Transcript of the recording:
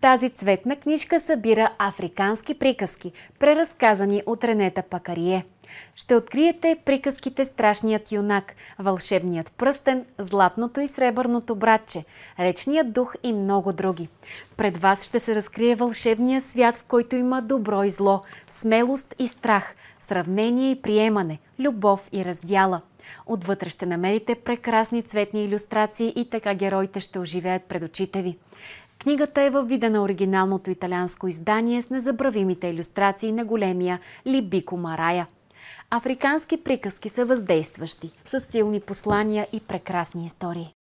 Тази цветна книжка събира африкански приказки, преразказани от Ренета Пакарие. Ще откриете приказките Страшният юнак, Вълшебният пръстен, Златното и сребърното братче, Речният дух и много други. Пред вас ще се разкрие вълшебния свят, в който има добро и зло, смелост и страх, сравнение и приемане, любов и раздяла. Отвътре ще намерите прекрасни цветни иллюстрации и така героите ще оживеят пред очите ви. Книгата е във вида на оригиналното италианско издание с незабравимите иллюстрации на големия Либико Марая. Африкански приказки са въздействащи, с силни послания и прекрасни истории.